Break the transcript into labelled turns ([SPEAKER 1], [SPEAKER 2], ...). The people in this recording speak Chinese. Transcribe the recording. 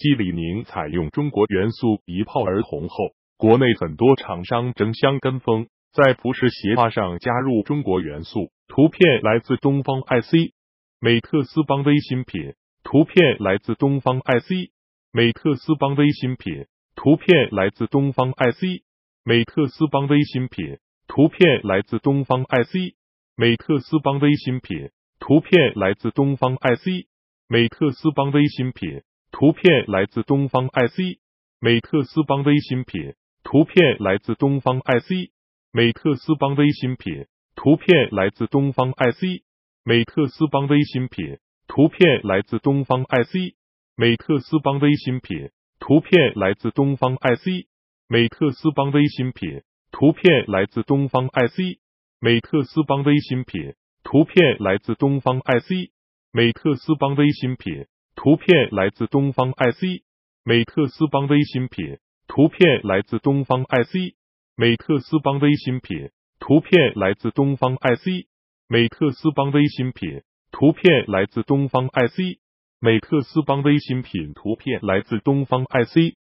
[SPEAKER 1] 继李宁采用中国元素一炮而红后，国内很多厂商争相跟风，在服饰鞋袜上加入中国元素。图片来自东方 IC。美特斯邦威新品。图片来自东方 IC。美特斯邦威新品。图片来自东方 IC。美特斯邦威新品。图片来自东方 IC。美特斯邦威新品。图片来自东方 IC。美特斯邦威新品。图片来自东方 IC 美特斯邦威新品。图片来自东方 IC 美特斯邦威新品。图片来自东方 IC 美特斯邦威新品。图片来自东方 IC 美特斯邦威新品。图片来自东方 IC 美特斯邦威新品。图片来自东方 IC 美特斯邦威新品。图片来自东方 IC 美特斯邦威新品。美特斯邦威新品。图片来自东方 IC 美特斯邦威新品。图片来自东方 IC 美特斯邦威新品。图片来自东方 IC 美特斯邦威新品。图片来自东方 IC 美特斯邦威新品。图片来自东方 IC